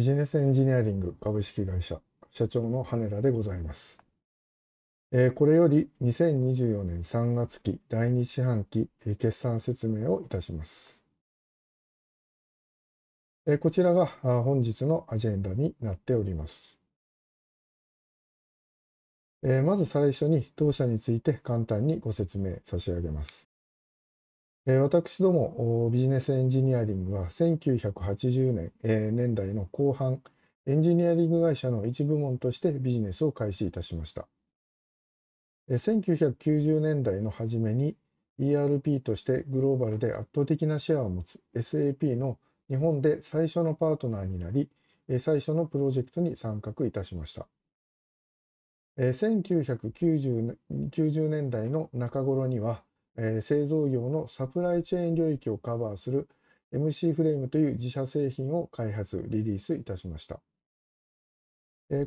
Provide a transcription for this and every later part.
ビジネスエンジニアリング株式会社社長の羽田でございます。えこれより2024年3月期第2四半期え決算説明をいたします。えこちらが本日のアジェンダになっております。えまず最初に当社について簡単にご説明差し上げます。私どもビジネスエンジニアリングは1980年、え年代の後半エンジニアリング会社の一部門としてビジネスを開始いたしました。1990年代の初めに ERP としてグローバルで圧倒的なシェアを持つ SAP の日本で最初のパートナーになり最初のプロジェクトに参画いたしました1990年代の中頃にはえ製造業のサプライチェーン領域をカバーする MC フレームという自社製品を開発、リリースいたしました。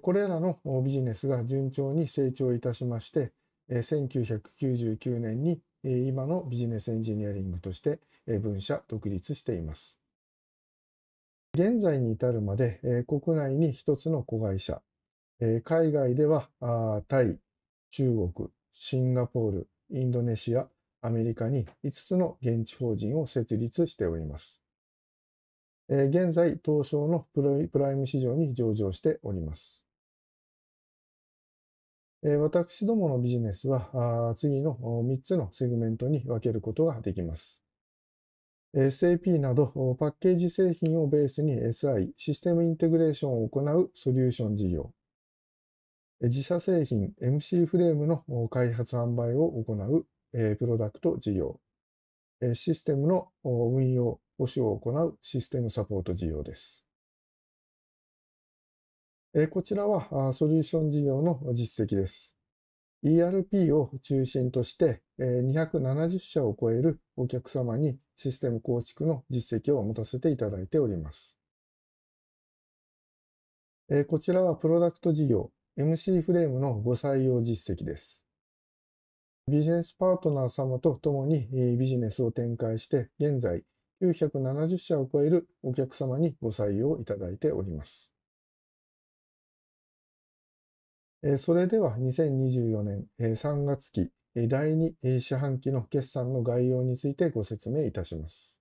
これらのビジネスが順調に成長いたしまして、1999年に今のビジネスエンジニアリングとして分社独立しています。現在に至るまで国内に一つの子会社、海外ではタイ、中国、シンガポール、インドネシア、アメリカに5つの現地法人を設立しております。え現在、東証のプライム市場に上場しております。え私どものビジネスは次の3つのセグメントに分けることができます。SAP などパッケージ製品をベースに SI、システムインテグレーションを行うソリューション事業。自社製品 MC フレームの開発販売を行うえプロダクト事業、えシステムの運用、保守を行うシステムサポート事業です。えこちらはソリューション事業の実績です。ERP を中心として270社を超えるお客様にシステム構築の実績を持たせていただいております。こちらはプロダクト事業 MC フレームのご採用実績です。ビジネスパートナー様と共にビジネスを展開して、現在970社を超えるお客様にご採用いただいております。それでは2024年3月期第2四半期の決算の概要についてご説明いたします。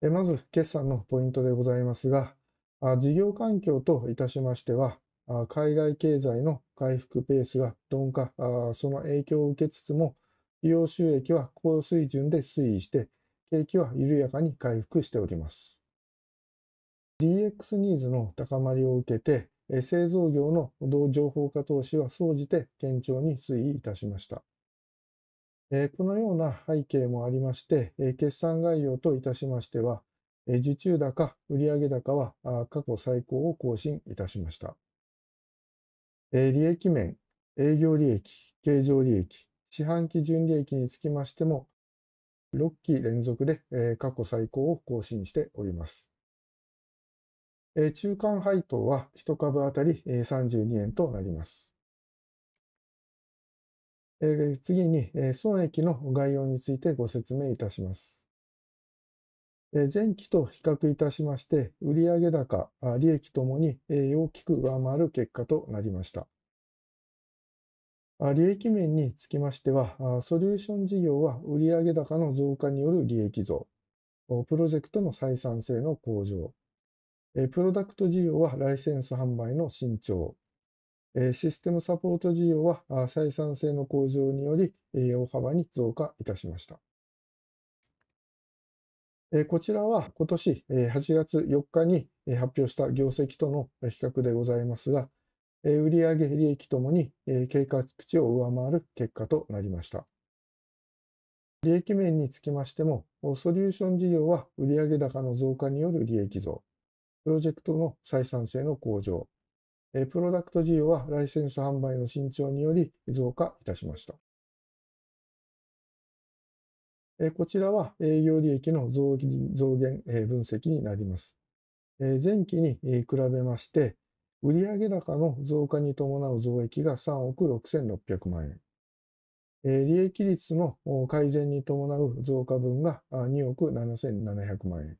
まず、決算のポイントでございますが、事業環境といたしましては、海外経済の回復ペースが鈍化、その影響を受けつつも、利用収益は高水準で推移して、景気は緩やかに回復しております。DX ニーズの高まりを受けて、製造業の同情報化投資は総じて堅調に推移いたしました。このような背景もありまして、決算概要といたしましては、受注高、売上高は過去最高を更新いたしました。利益面、営業利益、経常利益、四半期純利益につきましても、6期連続で、過去最高を更新しております。中間配当は1株当たり、32円となります。次に、損益の概要についてご説明いたします。前期と比較いたしまして、売上高、利益ともに大きく上回る結果となりました。利益面につきましては、ソリューション事業は売上高の増加による利益増、プロジェクトの採算性の向上、プロダクト事業はライセンス販売の伸長、システムサポート事業は採算性の向上により大幅に増加いたしました。こちらは今年8月4日に発表した業績との比較でございますが、売上利益ともに計画値を上回る結果となりました。利益面につきましても、ソリューション事業は売上高の増加による利益増、プロジェクトの採算性の向上、プロダクト事業はライセンス販売の伸長により増加いたしました。こちらは営業利益の増減分析になります。前期に比べまして、売上高の増加に伴う増益が3億6600万円。利益率の改善に伴う増加分が2億7700万円。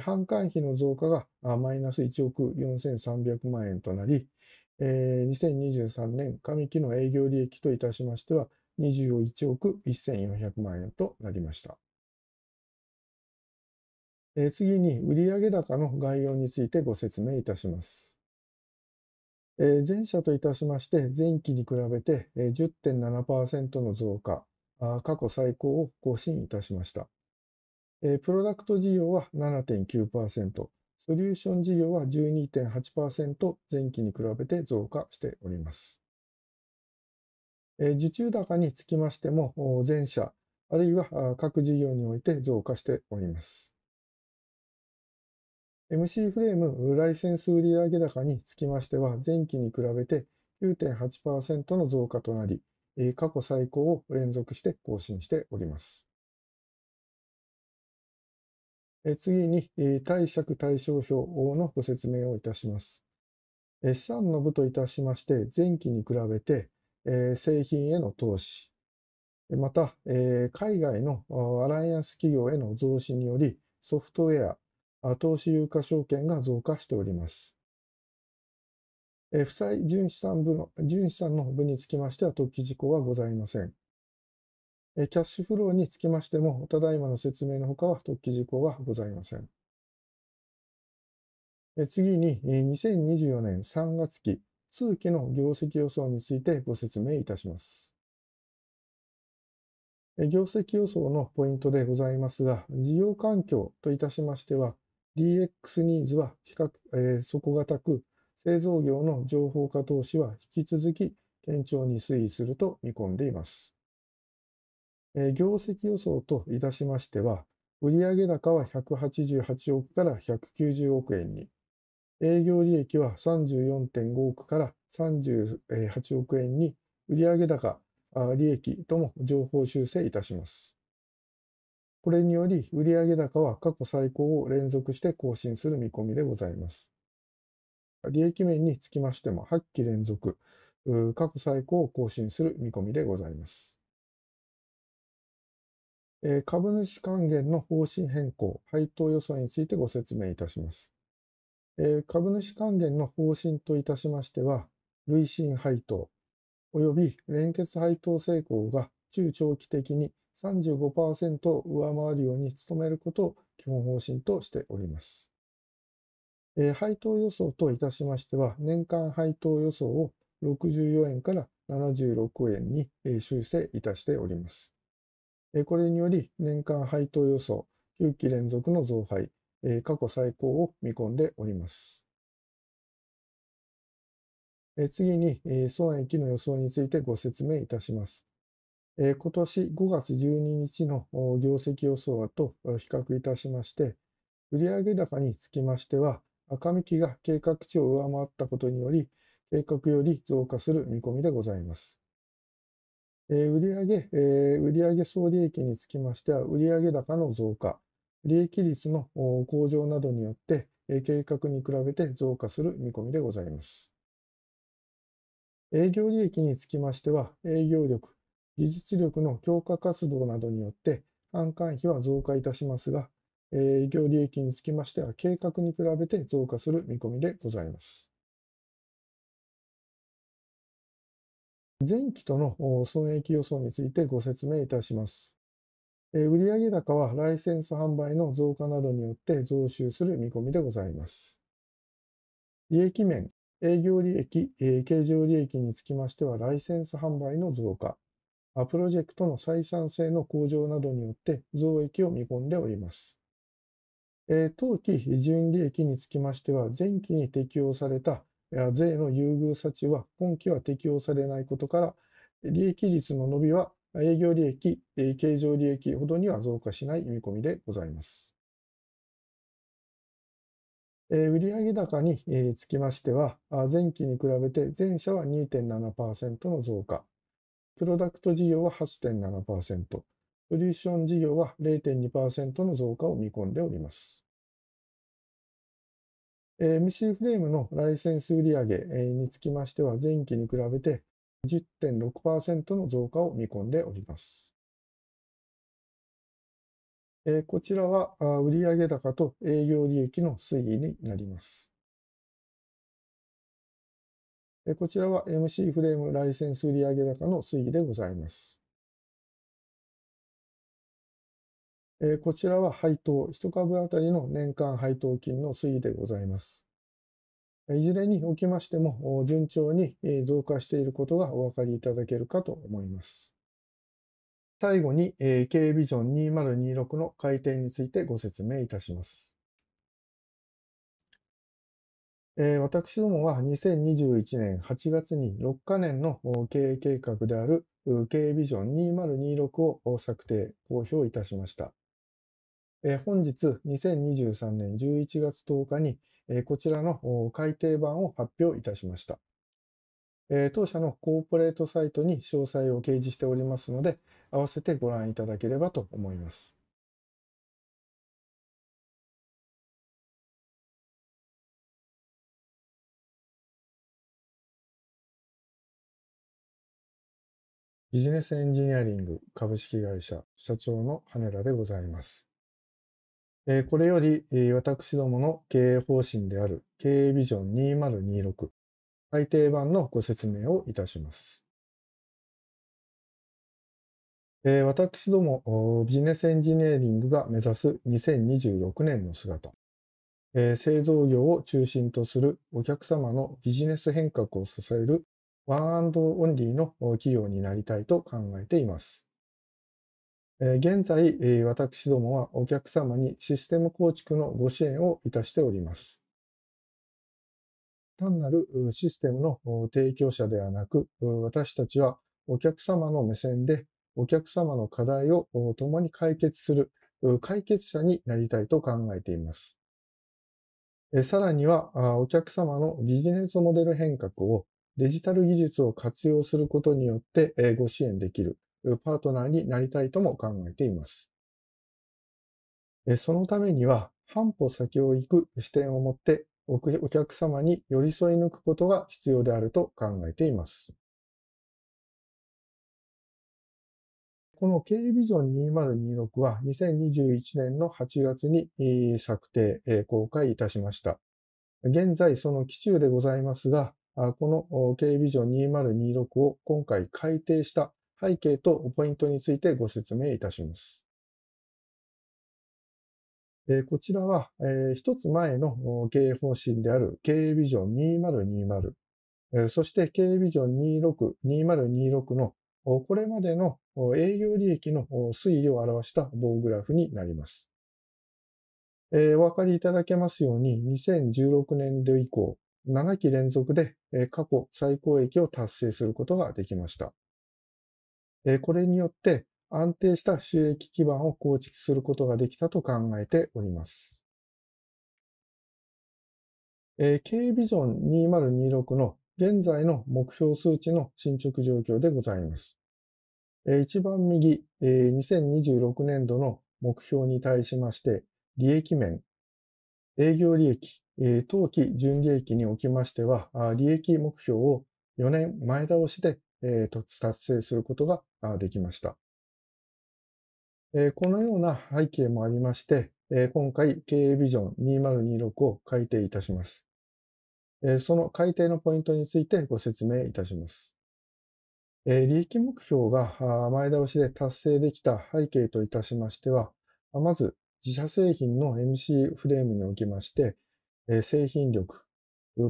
販管費の増加がマイナス1億4300万円となり、2023年上期の営業利益といたしましては、21億1400万円となりました。え次に売上高の概要についてご説明いたします。え前者といたしまして、前期に比べて10.7%の増加、過去最高を更新いたしました。プロダクト事業は7.9%、ソリューション事業は12.8%前期に比べて増加しております。受注高につきましても、全社、あるいは各事業において増加しております。MC フレームライセンス売上高につきましては、前期に比べて9.8%の増加となり、過去最高を連続して更新しております。次に、貸借対照表のご説明をいたします。資産の部といたしまして、前期に比べてえ製品への投資、また、え海外のアライアンス企業への増資により、ソフトウェア、投資有価証券が増加しております。え負債純資産部の、純資産の部につきましては特記事項はございません。えキャッシュフローにつきましても、ただいまの説明のほかは特記事項はございません。え次に、2024年3月期、通期の業績予想についてご説明いたします。業績予想のポイントでございますが、事業環境といたしましては、DX ニーズは比較、えー、底堅く、製造業の情報化投資は引き続き堅調に推移すると見込んでいます。えー、業績予想といたしましては、売上高は188億から190億円に、営業利益は34.5億から38億円に売上高、利益とも上方修正いたします。これにより売上高は過去最高を連続して更新する見込みでございます。利益面につきましても8期連続、過去最高を更新する見込みでございます。株主還元の方針変更、配当予想についてご説明いたします。え株主還元の方針といたしましては、累進配当及び連結配当成功が中長期的に35%を上回るように努めることを基本方針としております。え配当予想といたしましては、年間配当予想を64円から76円に修正いたしております。これにより、年間配当予想9期連続の増配、え過去最高を見込んでおります。え次に、え損益の予想についてご説明いたします。え今年5月12日の業績予想と比較いたしまして、売上高につきましては、赤みきが計画値を上回ったことにより、計画より増加する見込みでございます。え売上、え売上総利益につきましては、売上高の増加、利益率の向上などによって、計画に比べて増加する見込みでございます。営業利益につきましては、営業力、技術力の強化活動などによって、販管費は増加いたしますが、営業利益につきましては、計画に比べて増加する見込みでございます。前期との損益予想についてご説明いたします。売上高はライセンス販売の増加などによって増収する見込みでございます。利益面、営業利益、経常利益につきましては、ライセンス販売の増加、プロジェクトの採算性の向上などによって増益を見込んでおります。当期純利益につきましては、前期に適用された税の優遇措置は今期は適用されないことから、利益率の伸びは営業利益、経常利益ほどには増加しない見込みでございます。売上高につきましては、前期に比べて前者は2.7%の増加、プロダクト事業は8.7%、ソリューション事業は0.2%の増加を見込んでおります。MC フレームのライセンス売上につきましては、前期に比べて10.6%の増加を見込んでおります。えこちらは売上高と営業利益の推移になります。えこちらは MC フレームライセンス売上高の推移でございます。こちらは配当、1株当たりの年間配当金の推移でございます。いずれにおきましても順調に増加していることがお分かりいただけるかと思います。最後に、経営ビジョン2026の改定についてご説明いたします。私どもは2021年8月に6カ年の経営計画である経営ビジョン2026を策定、公表いたしました。本日2023年11月10日にえこちらの改訂版を発表いたしました。え当社のコーポレートサイトに詳細を掲示しておりますので、合わせてご覧いただければと思います。ビジネスエンジニアリング株式会社社長の羽田でございます。えこれより、え私どもの経営方針である経営ビジョン2026改訂版のご説明をいたします。え私どもビジネスエンジニアリングが目指す2026年の姿、え製造業を中心とするお客様のビジネス変革を支えるワンオンリーの企業になりたいと考えています。現在、私どもはお客様にシステム構築のご支援をいたしております。単なるシステムの提供者ではなく、私たちはお客様の目線でお客様の課題を共に解決する解決者になりたいと考えています。さらには、お客様のビジネスモデル変革をデジタル技術を活用することによってご支援できるパートナーになりたいとも考えています。そのためには、半歩先を行く視点を持ってお客様に寄り添い抜くことが必要であると考えています。この経営ビジョン2026は2021年の8月に策定、公開いたしました。現在その期中でございますが、この経営ビジョン2026を今回改定した背景とポイントについてご説明いたします。こちらは、一つ前の経営方針である経営ビジョン2020、そして経営ビジョン26、2026のこれまでの営業利益の推移を表した棒グラフになります。お分かりいただけますように、2016年度以降、7期連続で過去最高益を達成することができました。これによって安定した収益基盤を構築することができたと考えております。経営ビジョン2026の現在の目標数値の進捗状況でございます。一番右、2026年度の目標に対しまして、利益面、営業利益、当期純利益におきましては、利益目標を4年前倒しで達成することができました。このような背景もありまして、今回経営ビジョン2026を改定いたします。その改定のポイントについてご説明いたします。利益目標が前倒しで達成できた背景といたしましては、まず自社製品の MC フレームにおきまして、製品力、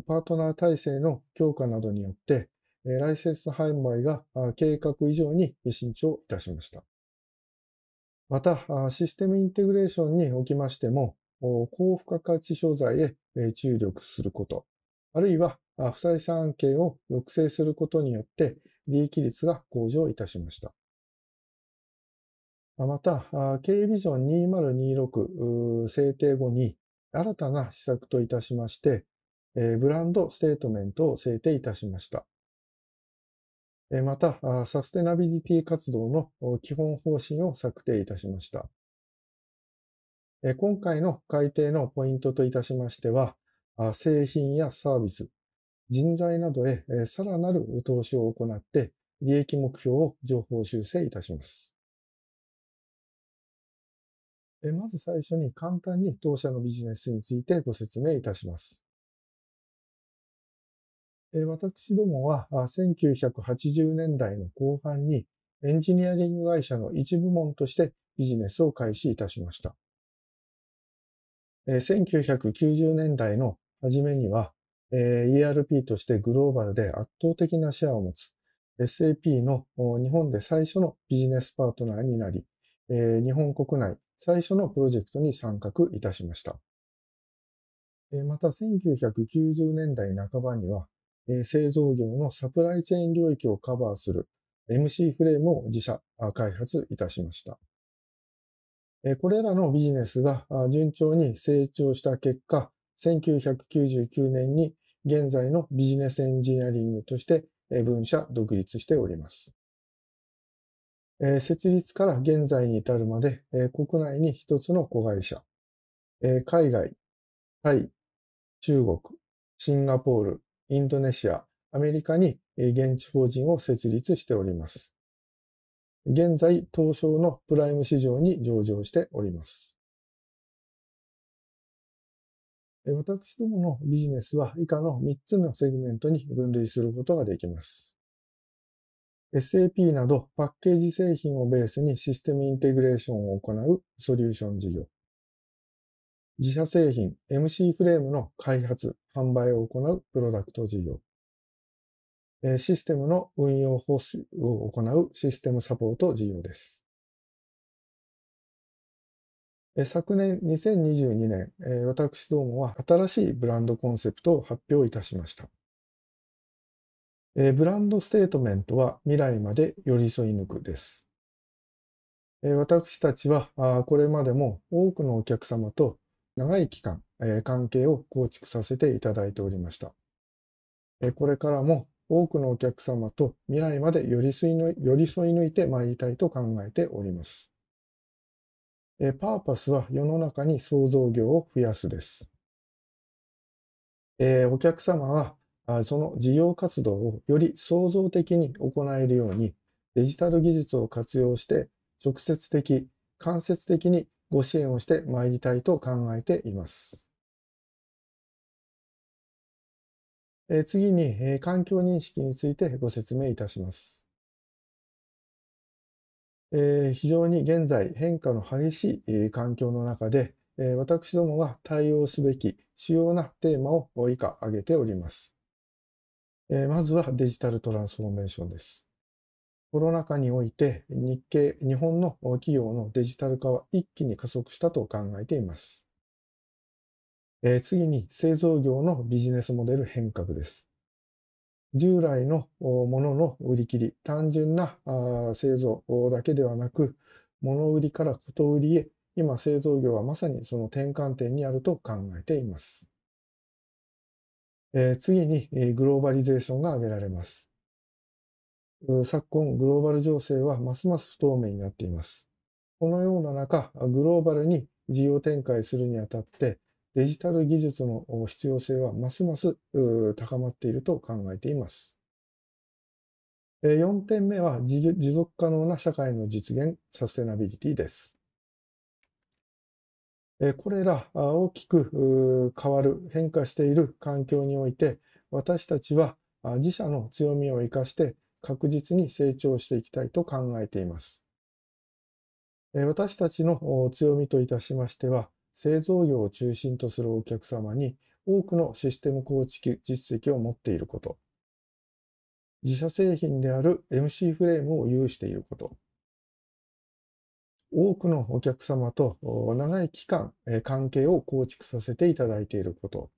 パートナー体制の強化などによって、ライセンス販売が計画以上に伸長いたしました。また、システムインテグレーションにおきましても、高付加価値商材へ注力すること、あるいは不採算案件を抑制することによって利益率が向上いたしました。また、経営ビジョン2026制定後に新たな施策といたしまして、ブランドステートメントを制定いたしました。また、サステナビリティ活動の基本方針を策定いたしました。今回の改定のポイントといたしましては、製品やサービス、人材などへさらなる投資を行って、利益目標を情報修正いたします。まず最初に簡単に当社のビジネスについてご説明いたします。私どもは1980年代の後半にエンジニアリング会社の一部門としてビジネスを開始いたしました。1990年代の初めには ERP としてグローバルで圧倒的なシェアを持つ SAP の日本で最初のビジネスパートナーになり、日本国内最初のプロジェクトに参画いたしました。また1990年代半ばにはえ製造業のサプライチェーン領域をカバーする MC フレームを自社開発いたしました。これらのビジネスが順調に成長した結果、1999年に現在のビジネスエンジニアリングとして分社独立しております。設立から現在に至るまで、国内に一つの子会社、海外、タイ、中国、シンガポール、インドネシア、アメリカに現地法人を設立しております。現在、東証のプライム市場に上場しております。私どものビジネスは以下の3つのセグメントに分類することができます。SAP などパッケージ製品をベースにシステムインテグレーションを行うソリューション事業。自社製品 MC フレームの開発、販売を行うプロダクト事業。システムの運用報酬を行うシステムサポート事業です。昨年2022年、私どもは新しいブランドコンセプトを発表いたしました。ブランドステートメントは未来まで寄り添い抜くです。私たちはこれまでも多くのお客様と長い期間、え関係を構築させていただいておりました。えこれからも多くのお客様と未来まで寄り添いの寄り添い抜いてまいりたいと考えております。えパーパスは世の中に創造業を増やすです。えお客様はあその事業活動をより創造的に行えるようにデジタル技術を活用して直接的、間接的にご支援をしてまいりたいと考えています。え次に、え環境認識についてご説明いたします。え非常に現在変化の激しい環境の中で、え私どもが対応すべき主要なテーマを以下挙げております。えまずはデジタルトランスフォーメーションです。コロナ禍において日系、日本の企業のデジタル化は一気に加速したと考えています。え次に製造業のビジネスモデル変革です。従来のものの売り切り、単純な製造だけではなく、物売りからこと売りへ、今製造業はまさにその転換点にあると考えています。え次にグローバリゼーションが挙げられます。昨今グローバル情勢はますます不透明になっています。このような中、グローバルに事業展開するにあたってデジタル技術の必要性はますます高まっていると考えています。4点目は持続可能な社会の実現、サステナビリティです。これら大きく変わる、変化している環境において、私たちは自社の強みを生かして確実に成長していきたいと考えています。私たちの強みといたしましては、製造業を中心とするお客様に多くのシステム構築実績を持っていること、自社製品である MC フレームを有していること、多くのお客様と長い期間関係を構築させていただいていること、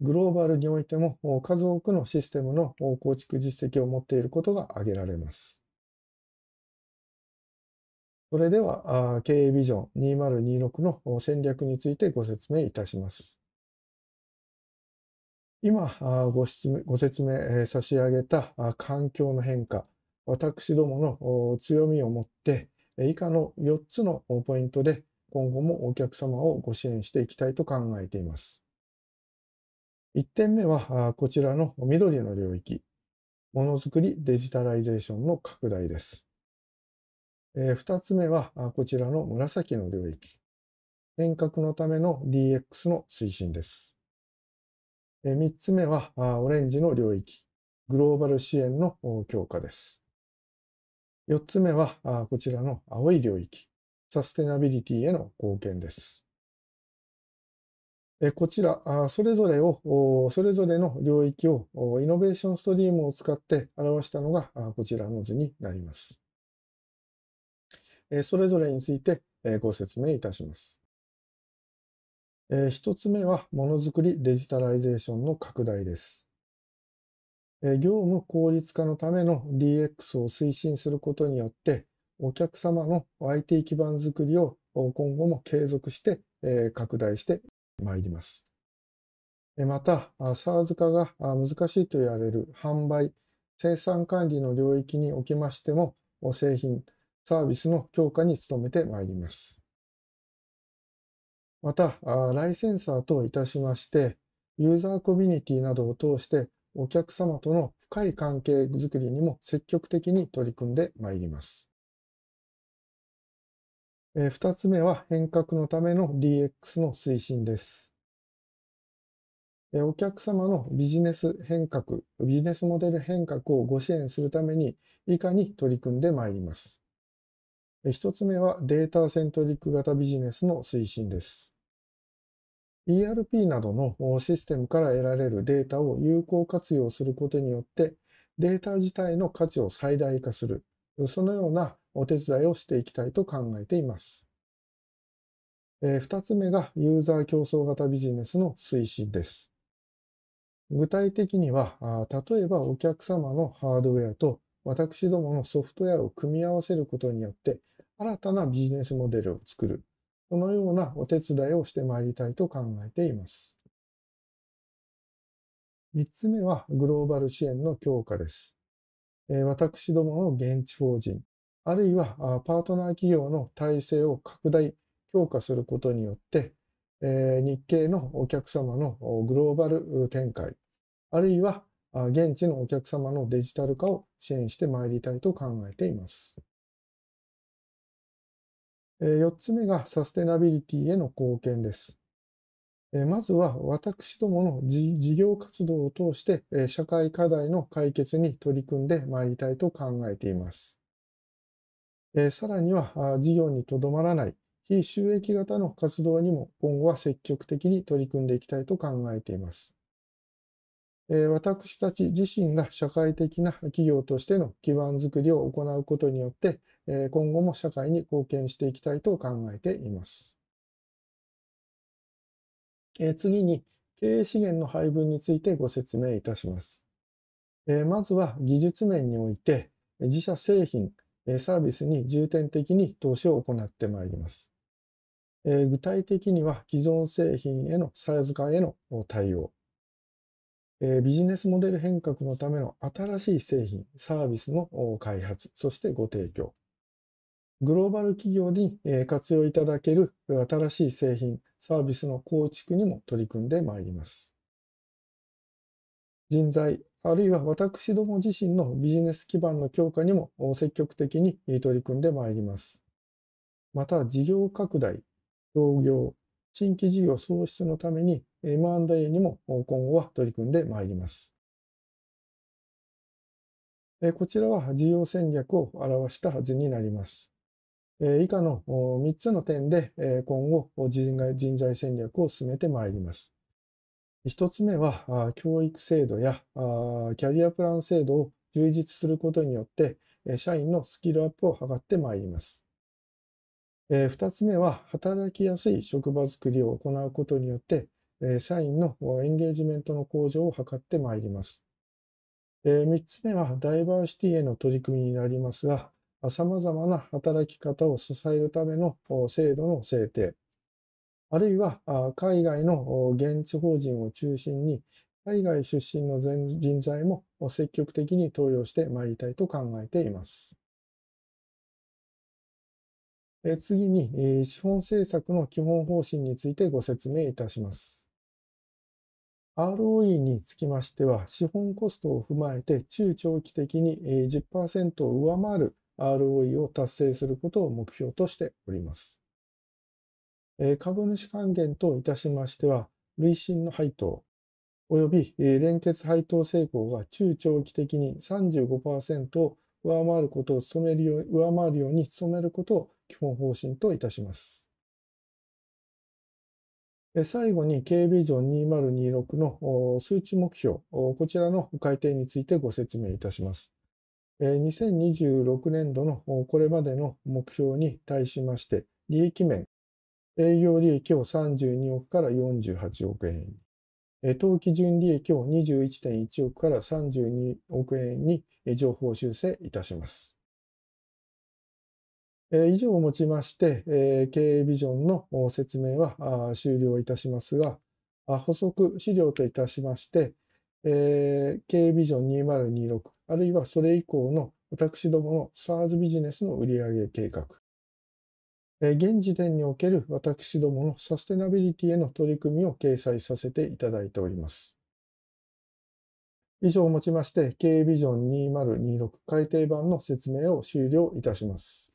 グローバルにおいても数多くのシステムの構築実績を持っていることが挙げられます。それでは、経営ビジョン2026の戦略についてご説明いたします。今ご説明差し上げた環境の変化、私どもの強みを持って以下の4つのポイントで今後もお客様をご支援していきたいと考えています。1点目は、こちらの緑の領域、ものづくりデジタライゼーションの拡大です。2つ目は、こちらの紫の領域、変革のための DX の推進です。3つ目は、オレンジの領域、グローバル支援の強化です。4つ目は、こちらの青い領域、サステナビリティへの貢献です。こちら、それぞれを、それぞれの領域をイノベーションストリームを使って表したのが、こちらの図になります。それぞれについてご説明いたします。一つ目は、ものづくりデジタライゼーションの拡大です。業務効率化のための DX を推進することによって、お客様の IT 基盤づくりを今後も継続して拡大して参ります。また、SARS 化が難しいと言われる販売、生産管理の領域におきましても、製品、サービスの強化に努めてまいります。また、ライセンサーといたしまして、ユーザーコミュニティなどを通して、お客様との深い関係づくりにも積極的に取り組んでまいります。え2つ目は変革のための DX の推進です。えお客様のビジネス変革、ビジネスモデル変革をご支援するために以下に取り組んでまいります。1つ目はデータセントリック型ビジネスの推進です。ERP などのシステムから得られるデータを有効活用することによってデータ自体の価値を最大化する、そのようなお手伝いをしていきたいと考えています。え2つ目がユーザー競争型ビジネスの推進です。具体的には、例えばお客様のハードウェアと私どものソフトウェアを組み合わせることによって、新たなビジネスモデルを作る。このようなお手伝いをしてまいりたいと考えています。3つ目はグローバル支援の強化です。私どもの現地法人、あるいはパートナー企業の体制を拡大、強化することによって、え日系のお客様のグローバル展開、あるいは現地のお客様のデジタル化を支援してまいりたいと考えています。4つ目がサステナビリティへの貢献です。まずは私どもの事業活動を通して社会課題の解決に取り組んでまいりたいと考えています。えさらには事業にとどまらない非収益型の活動にも今後は積極的に取り組んでいきたいと考えています。私たち自身が社会的な企業としての基盤づくりを行うことによって、今後も社会に貢献していきたいと考えています。次に、経営資源の配分についてご説明いたします。まずは技術面において、自社製品、サービスに重点的に投資を行ってまいります。具体的には既存製品へのサイズ化への対応、ビジネスモデル変革のための新しい製品、サービスの開発、そしてご提供。グローバル企業に活用いただける新しい製品、サービスの構築にも取り組んでまいります。人材、あるいは私ども自身のビジネス基盤の強化にも積極的に取り組んでまいります。また、事業拡大、協業、新規事業創出のために M&A にも今後は取り組んでまいります。こちらは事業戦略を表した図になります。以下の3つの点で今後人材戦略を進めてまいります。1つ目は、教育制度やキャリアプラン制度を充実することによって、社員のスキルアップを図ってまいります。2つ目は、働きやすい職場づくりを行うことによって、社員のエンゲージメントの向上を図ってまいります。3つ目は、ダイバーシティへの取り組みになりますが、様々な働き方を支えるための制度の制定、あるいは海外の現地法人を中心に、海外出身の人材も積極的に登用してまいりたいと考えています。次に、資本政策の基本方針についてご説明いたします。ROE につきましては、資本コストを踏まえて中長期的に10%を上回る ROE を達成することを目標としております。株主還元といたしましては、累進の配当及び連結配当成功が中長期的に35%を上回ることを努めるよう上回るように努めることを基本方針といたします。最後に K ビジョン2026の数値目標、こちらの改定についてご説明いたします。2026年度のこれまでの目標に対しまして、利益面営業利益を32億から48億円に、当期純利益を21.1億から32億円に上方修正いたします。以上をもちまして、経営ビジョンの説明は終了いたしますが、補足資料といたしまして、経営ビジョン2026あるいはそれ以降の私どもの SARS ビジネスの売上計画、現時点における私どものサステナビリティへの取り組みを掲載させていただいております。以上をもちまして、経営ビジョン2026改訂版の説明を終了いたします。